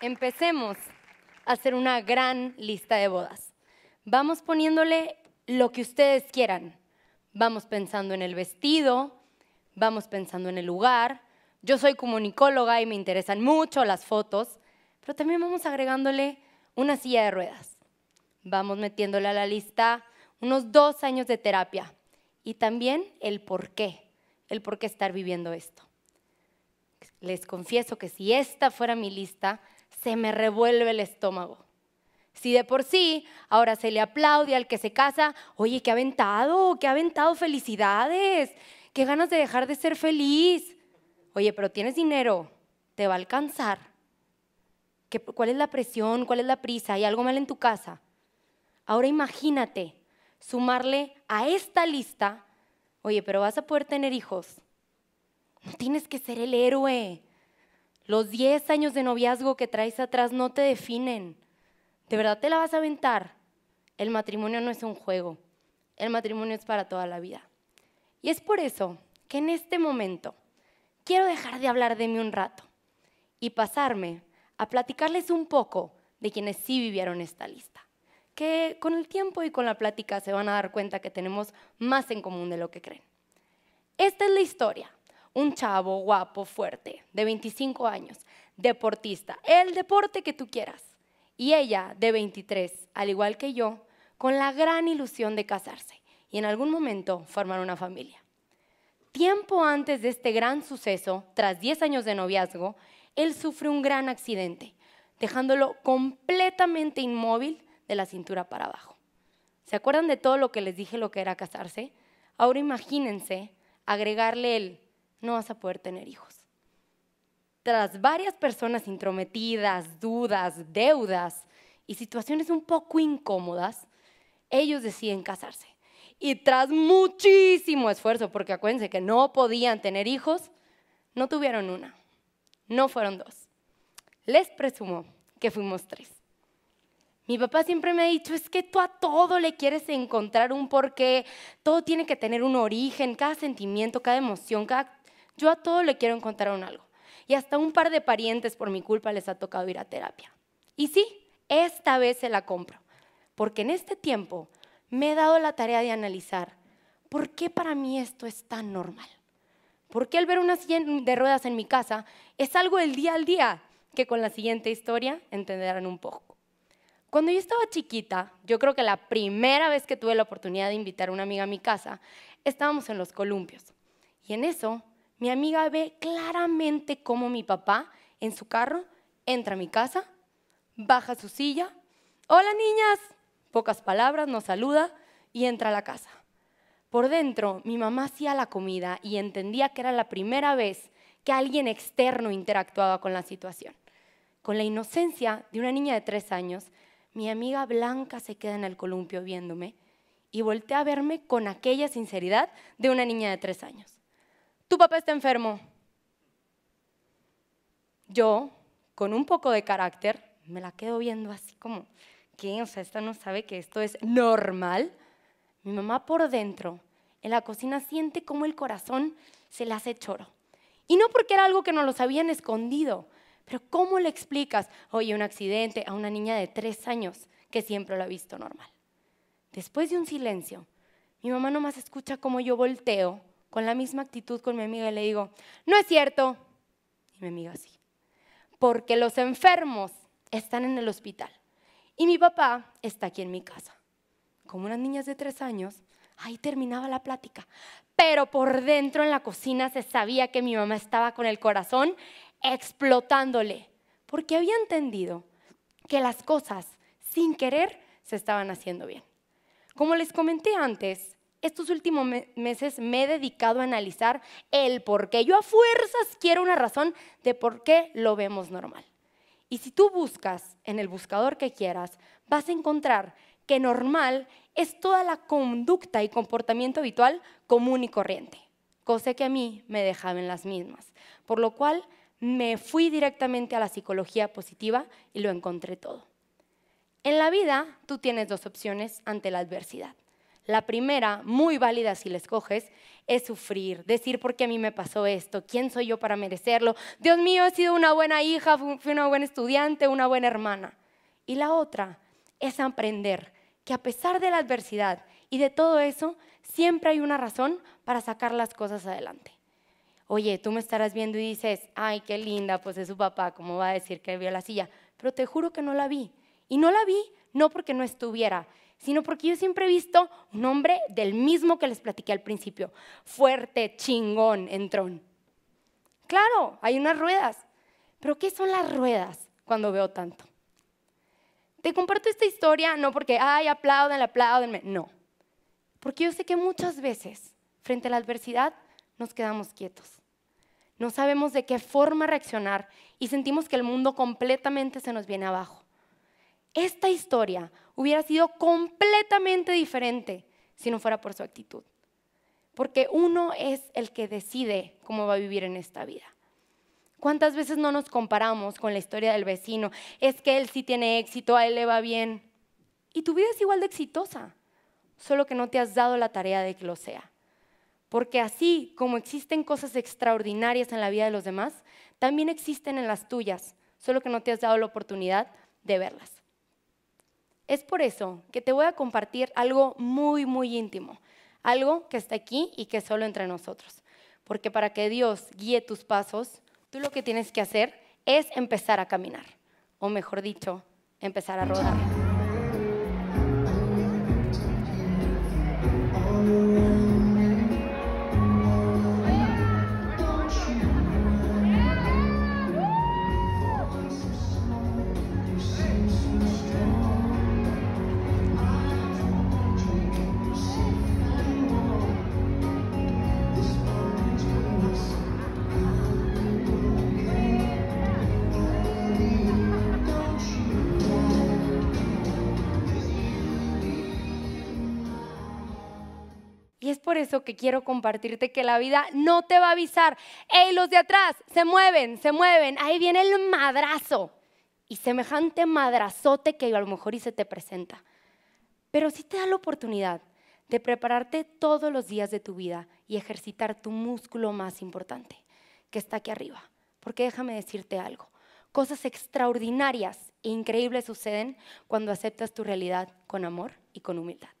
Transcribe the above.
empecemos a hacer una gran lista de bodas. Vamos poniéndole lo que ustedes quieran. Vamos pensando en el vestido, vamos pensando en el lugar. Yo soy comunicóloga y me interesan mucho las fotos, pero también vamos agregándole una silla de ruedas. Vamos metiéndole a la lista unos dos años de terapia y también el por qué, el por qué estar viviendo esto les confieso que si esta fuera mi lista, se me revuelve el estómago. Si de por sí ahora se le aplaude al que se casa, oye, qué aventado, qué aventado, felicidades, qué ganas de dejar de ser feliz. Oye, pero tienes dinero, te va a alcanzar. ¿Qué, ¿Cuál es la presión? ¿Cuál es la prisa? ¿Hay algo mal en tu casa? Ahora imagínate sumarle a esta lista, oye, pero vas a poder tener hijos, tienes que ser el héroe. Los 10 años de noviazgo que traes atrás no te definen. ¿De verdad te la vas a aventar? El matrimonio no es un juego. El matrimonio es para toda la vida. Y es por eso que en este momento quiero dejar de hablar de mí un rato y pasarme a platicarles un poco de quienes sí vivieron esta lista, que con el tiempo y con la plática se van a dar cuenta que tenemos más en común de lo que creen. Esta es la historia un chavo guapo, fuerte, de 25 años, deportista, el deporte que tú quieras. Y ella, de 23, al igual que yo, con la gran ilusión de casarse y en algún momento formar una familia. Tiempo antes de este gran suceso, tras 10 años de noviazgo, él sufre un gran accidente, dejándolo completamente inmóvil de la cintura para abajo. ¿Se acuerdan de todo lo que les dije lo que era casarse? Ahora imagínense agregarle el no vas a poder tener hijos. Tras varias personas intrometidas, dudas, deudas y situaciones un poco incómodas, ellos deciden casarse. Y tras muchísimo esfuerzo, porque acuérdense que no podían tener hijos, no tuvieron una, no fueron dos. Les presumo que fuimos tres. Mi papá siempre me ha dicho, es que tú a todo le quieres encontrar un porqué, todo tiene que tener un origen, cada sentimiento, cada emoción, cada yo a todo le quiero encontrar un algo. Y hasta un par de parientes por mi culpa les ha tocado ir a terapia. Y sí, esta vez se la compro. Porque en este tiempo me he dado la tarea de analizar por qué para mí esto es tan normal. ¿Por qué el ver una silla de ruedas en mi casa es algo del día al día que con la siguiente historia entenderán un poco? Cuando yo estaba chiquita, yo creo que la primera vez que tuve la oportunidad de invitar a una amiga a mi casa, estábamos en los columpios. Y en eso mi amiga ve claramente cómo mi papá en su carro entra a mi casa, baja su silla, hola niñas, pocas palabras, nos saluda y entra a la casa. Por dentro, mi mamá hacía la comida y entendía que era la primera vez que alguien externo interactuaba con la situación. Con la inocencia de una niña de tres años, mi amiga Blanca se queda en el columpio viéndome y voltea a verme con aquella sinceridad de una niña de tres años tu papá está enfermo. Yo, con un poco de carácter, me la quedo viendo así como, ¿qué? O sea, esta no sabe que esto es normal. Mi mamá por dentro, en la cocina, siente como el corazón se le hace choro. Y no porque era algo que no los habían escondido, pero ¿cómo le explicas, oye, un accidente a una niña de tres años que siempre lo ha visto normal? Después de un silencio, mi mamá nomás escucha como yo volteo con la misma actitud con mi amiga y le digo, no es cierto. Y mi amiga sí, porque los enfermos están en el hospital y mi papá está aquí en mi casa. Como unas niñas de tres años, ahí terminaba la plática. Pero por dentro en la cocina se sabía que mi mamá estaba con el corazón explotándole, porque había entendido que las cosas sin querer se estaban haciendo bien. Como les comenté antes, estos últimos meses me he dedicado a analizar el por qué. Yo a fuerzas quiero una razón de por qué lo vemos normal. Y si tú buscas en el buscador que quieras, vas a encontrar que normal es toda la conducta y comportamiento habitual común y corriente, cosa que a mí me dejaba en las mismas. Por lo cual me fui directamente a la psicología positiva y lo encontré todo. En la vida tú tienes dos opciones ante la adversidad. La primera, muy válida si la escoges, es sufrir, decir por qué a mí me pasó esto, quién soy yo para merecerlo. Dios mío, he sido una buena hija, fui una buena estudiante, una buena hermana. Y la otra es aprender que a pesar de la adversidad y de todo eso, siempre hay una razón para sacar las cosas adelante. Oye, tú me estarás viendo y dices, ay, qué linda, pues es su papá, ¿cómo va a decir que vio la silla? Pero te juro que no la vi. Y no la vi no porque no estuviera, sino porque yo siempre he visto un hombre del mismo que les platiqué al principio, fuerte, chingón, entrón. Claro, hay unas ruedas, pero ¿qué son las ruedas cuando veo tanto? Te comparto esta historia no porque, ay, aplauden, aplaudenme, no, porque yo sé que muchas veces frente a la adversidad nos quedamos quietos. No sabemos de qué forma reaccionar y sentimos que el mundo completamente se nos viene abajo. Esta historia hubiera sido completamente diferente si no fuera por su actitud. Porque uno es el que decide cómo va a vivir en esta vida. ¿Cuántas veces no nos comparamos con la historia del vecino? Es que él sí tiene éxito, a él le va bien. Y tu vida es igual de exitosa, solo que no te has dado la tarea de que lo sea. Porque así como existen cosas extraordinarias en la vida de los demás, también existen en las tuyas, solo que no te has dado la oportunidad de verlas. Es por eso que te voy a compartir algo muy, muy íntimo, algo que está aquí y que es solo entre nosotros. Porque para que Dios guíe tus pasos, tú lo que tienes que hacer es empezar a caminar, o mejor dicho, empezar a rodar. por eso que quiero compartirte que la vida no te va a avisar. ¡Ey, los de atrás! Se mueven, se mueven. Ahí viene el madrazo. Y semejante madrazote que a lo mejor y se te presenta. Pero sí te da la oportunidad de prepararte todos los días de tu vida y ejercitar tu músculo más importante, que está aquí arriba. Porque déjame decirte algo. Cosas extraordinarias e increíbles suceden cuando aceptas tu realidad con amor y con humildad.